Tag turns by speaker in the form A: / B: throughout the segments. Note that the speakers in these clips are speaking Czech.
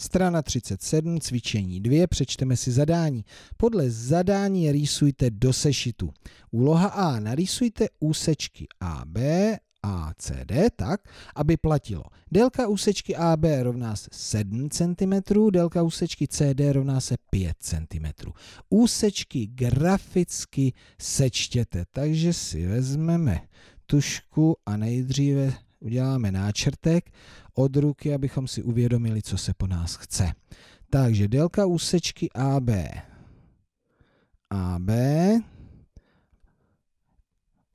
A: Strana 37, cvičení 2, přečteme si zadání. Podle zadání rýsujte do sešitu. Úloha A. Narýsujte úsečky AB a CD tak, aby platilo. Délka úsečky AB rovná se 7 cm, délka úsečky CD rovná se 5 cm. Úsečky graficky sečtěte, takže si vezmeme tušku a nejdříve uděláme náčrtek od ruky, abychom si uvědomili, co se po nás chce. Takže délka úsečky AB. AB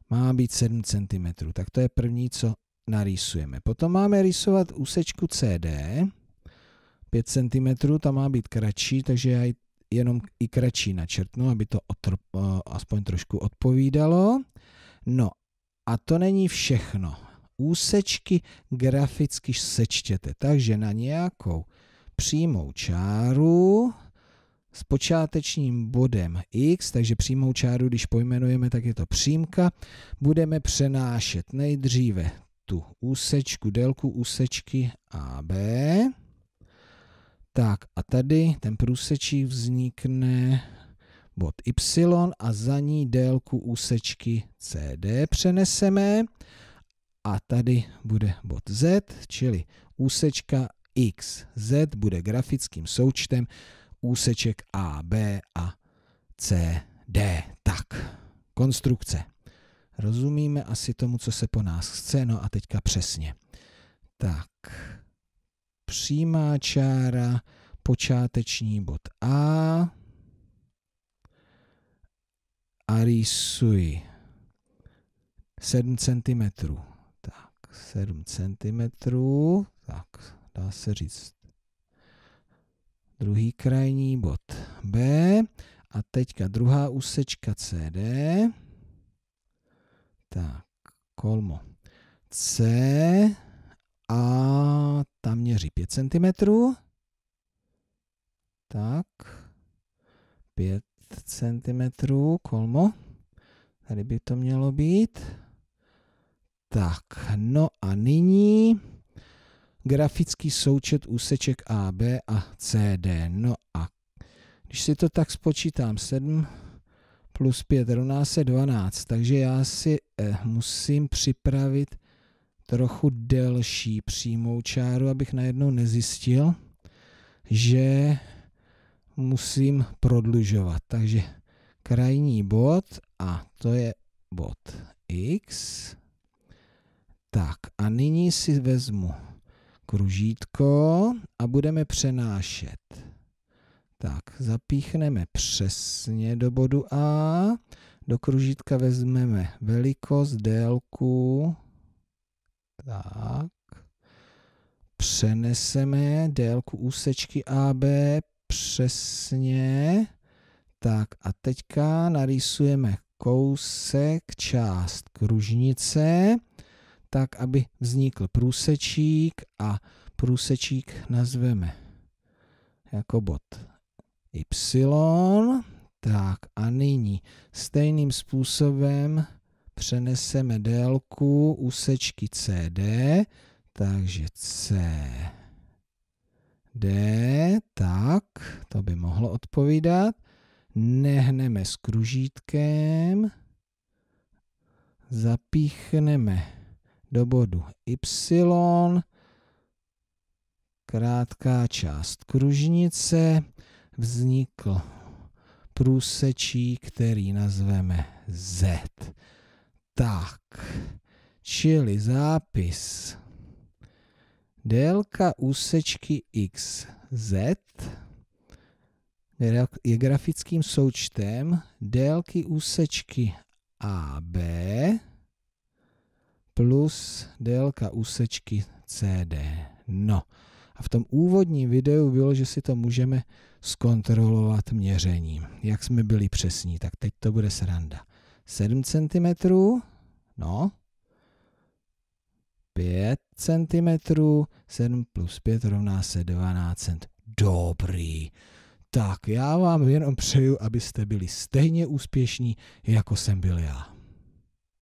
A: má být 7 cm. Tak to je první, co narýsujeme. Potom máme rysovat úsečku CD. 5 cm, ta má být kratší, takže já jenom i kratší načrtnu, aby to eh, aspoň trošku odpovídalo. No a to není všechno úsečky graficky sečtěte. Takže na nějakou přímou čáru s počátečním bodem x, takže přímou čáru, když pojmenujeme, tak je to přímka, budeme přenášet nejdříve tu úsečku, délku úsečky AB. Tak a tady ten průsečík vznikne bod y a za ní délku úsečky CD přeneseme a tady bude bod Z, čili úsečka X. Z bude grafickým součtem úseček A, B a C, D. Tak, konstrukce. Rozumíme asi tomu, co se po nás chce, no a teďka přesně. Tak, přímá čára, počáteční bod A a rýsuji 7 cm 7 cm, tak dá se říct druhý krajní bod B a teďka druhá úsečka CD, tak kolmo C a tam měří 5 cm, tak 5 cm kolmo, tady by to mělo být, tak, no a nyní grafický součet úseček AB a CD. No a když si to tak spočítám, 7 plus 5 rovná se 12, takže já si eh, musím připravit trochu delší přímou čáru, abych najednou nezjistil, že musím prodlužovat. Takže krajní bod a to je bod X. Tak a nyní si vezmu kružítko a budeme přenášet. Tak, zapíchneme přesně do bodu A. Do kružítka vezmeme velikost, délku. Tak. Přeneseme délku úsečky AB přesně. Tak a teďka narýsujeme kousek, část kružnice tak, aby vznikl průsečík a průsečík nazveme jako bod y. Tak a nyní stejným způsobem přeneseme délku úsečky CD, takže CD, tak, to by mohlo odpovídat. Nehneme s kružítkem, zapíchneme do bodu Y, krátká část kružnice, vznikl průsečí, který nazveme Z. Tak, čili zápis délka úsečky XZ je grafickým součtem délky úsečky AB plus délka úsečky CD. No a v tom úvodním videu bylo, že si to můžeme zkontrolovat měřením. Jak jsme byli přesní, tak teď to bude sranda. 7 cm, no, 5 cm, 7 plus 5 rovná se 12 cm. Dobrý. Tak já vám jenom přeju, abyste byli stejně úspěšní, jako jsem byl já.